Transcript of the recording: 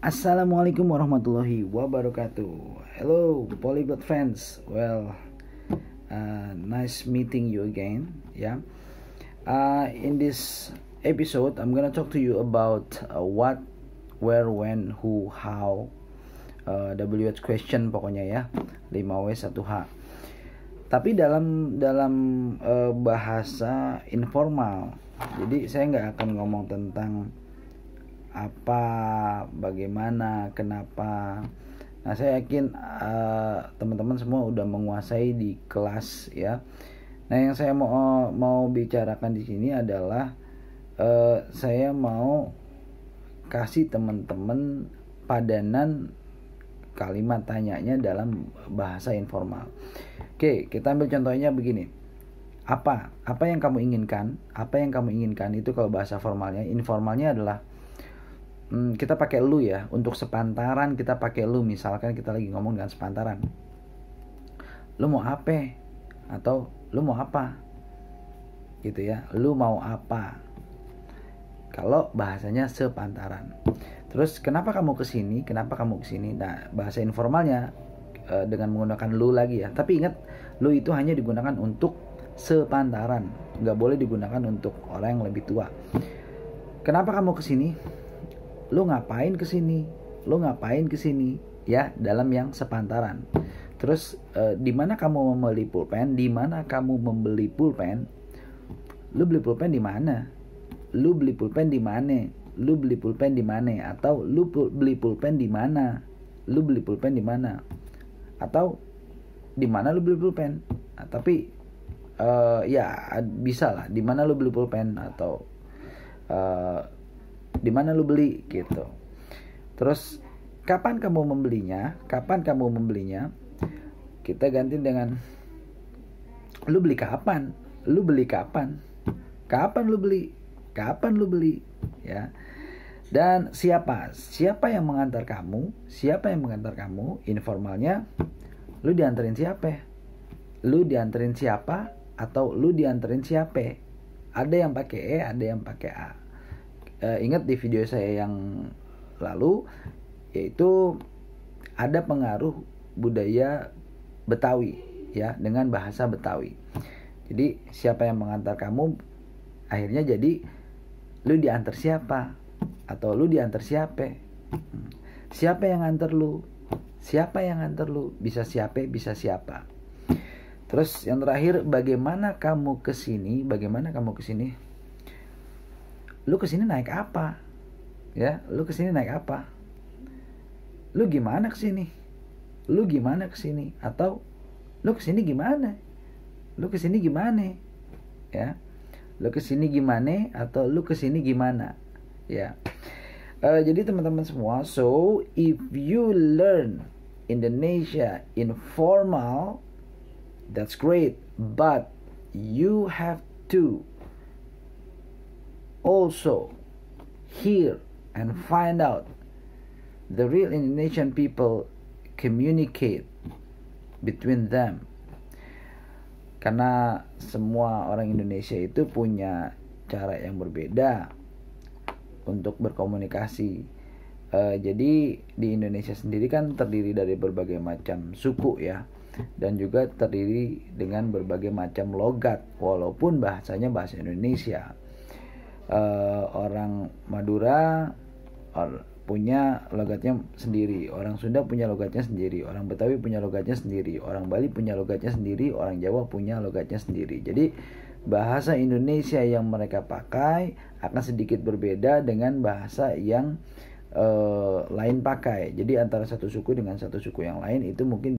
Assalamualaikum warahmatullahi wabarakatuh. Hello, polyglot fans. Well, uh, nice meeting you again. Yeah. Uh, in this episode, I'm gonna talk to you about uh, what, where, when, who, how. Uh, WH question pokoknya ya. 5 W 1 H. Tapi dalam dalam uh, bahasa informal. Jadi saya nggak akan ngomong tentang apa bagaimana kenapa nah saya yakin eh, teman-teman uh, semua udah menguasai di kelas ya nah yang saya mau mau bicarakan di sini adalah uh, saya mau kasih teman-teman padanan kalimat tanyanya dalam bahasa informal. Oke, kita ambil contohnya begini. Apa? Apa yang kamu inginkan? Apa yang kamu inginkan itu kalau bahasa formalnya, informalnya adalah hmm, kita pakai lu ya untuk sepantaran kita pakai lu misalkan kita lagi ngomong dengan sepantaran lu mau apa atau lu mau apa gitu ya lu mau apa kalau bahasanya sepantaran terus kenapa kamu kesini kenapa kamu kesini nah bahasa informalnya eh, dengan menggunakan lu lagi ya tapi ingat lu itu hanya digunakan untuk sepantaran nggak boleh digunakan untuk orang yang lebih tua kenapa kamu kesini lo ngapain ke sini? lo ngapain ke sini? ya dalam yang sepantaran terus eh, di mana kamu membeli pulpen di mana kamu membeli pulpen lo beli pulpen di mana lo beli pulpen di mana lo beli pulpen di mana atau lo beli pulpen di mana lo beli pulpen di mana atau di mana lo beli pulpen nah, tapi uh, ya bisa lah di mana lo beli pulpen atau uh, di mana lu beli gitu terus kapan kamu membelinya kapan kamu membelinya kita ganti dengan lu beli kapan lu beli kapan kapan lu beli kapan lu beli ya dan siapa siapa yang mengantar kamu siapa yang mengantar kamu informalnya lu dianterin siapa lu dianterin siapa atau lu dianterin siapa ada yang pakai e ada yang pakai a uh, ingat di video saya yang lalu yaitu ada pengaruh budaya Betawi ya dengan bahasa Betawi. Jadi siapa yang mengantar kamu akhirnya jadi lu diantar siapa atau lu diantar siapa? Hmm. Siapa yang ngantar lu? Siapa yang ngantar lu? Bisa siapa, bisa siapa. Terus yang terakhir bagaimana kamu kesini? Bagaimana kamu kesini? lu kesini naik apa ya lu kesini naik apa lu gimana kesini lu gimana kesini atau lu kesini gimana lu kesini gimana ya lu kesini gimana atau lu kesini gimana ya uh, jadi teman-teman semua so if you learn Indonesia informal that's great but you have to also hear and find out the real Indonesian people communicate between them karena semua orang Indonesia itu punya cara yang berbeda untuk berkomunikasi uh, jadi di Indonesia sendiri kan terdiri dari berbagai macam suku ya dan juga terdiri dengan berbagai macam logat walaupun bahasanya bahasa Indonesia uh, orang Madura or, punya logatnya sendiri, orang Sunda punya logatnya sendiri, orang Betawi punya logatnya sendiri, orang Bali punya logatnya sendiri, orang Jawa punya logatnya sendiri. Jadi bahasa Indonesia yang mereka pakai akan sedikit berbeda dengan bahasa yang uh, lain pakai. Jadi antara satu suku dengan satu suku yang lain itu mungkin